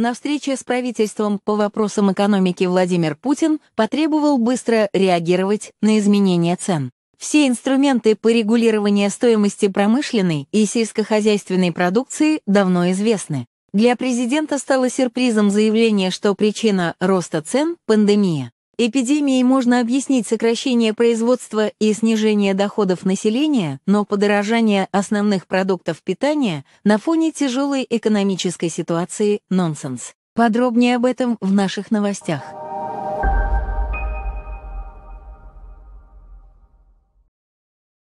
на встрече с правительством по вопросам экономики Владимир Путин потребовал быстро реагировать на изменения цен. Все инструменты по регулированию стоимости промышленной и сельскохозяйственной продукции давно известны. Для президента стало сюрпризом заявление, что причина роста цен – пандемия. Эпидемией можно объяснить сокращение производства и снижение доходов населения, но подорожание основных продуктов питания на фоне тяжелой экономической ситуации – нонсенс. Подробнее об этом в наших новостях.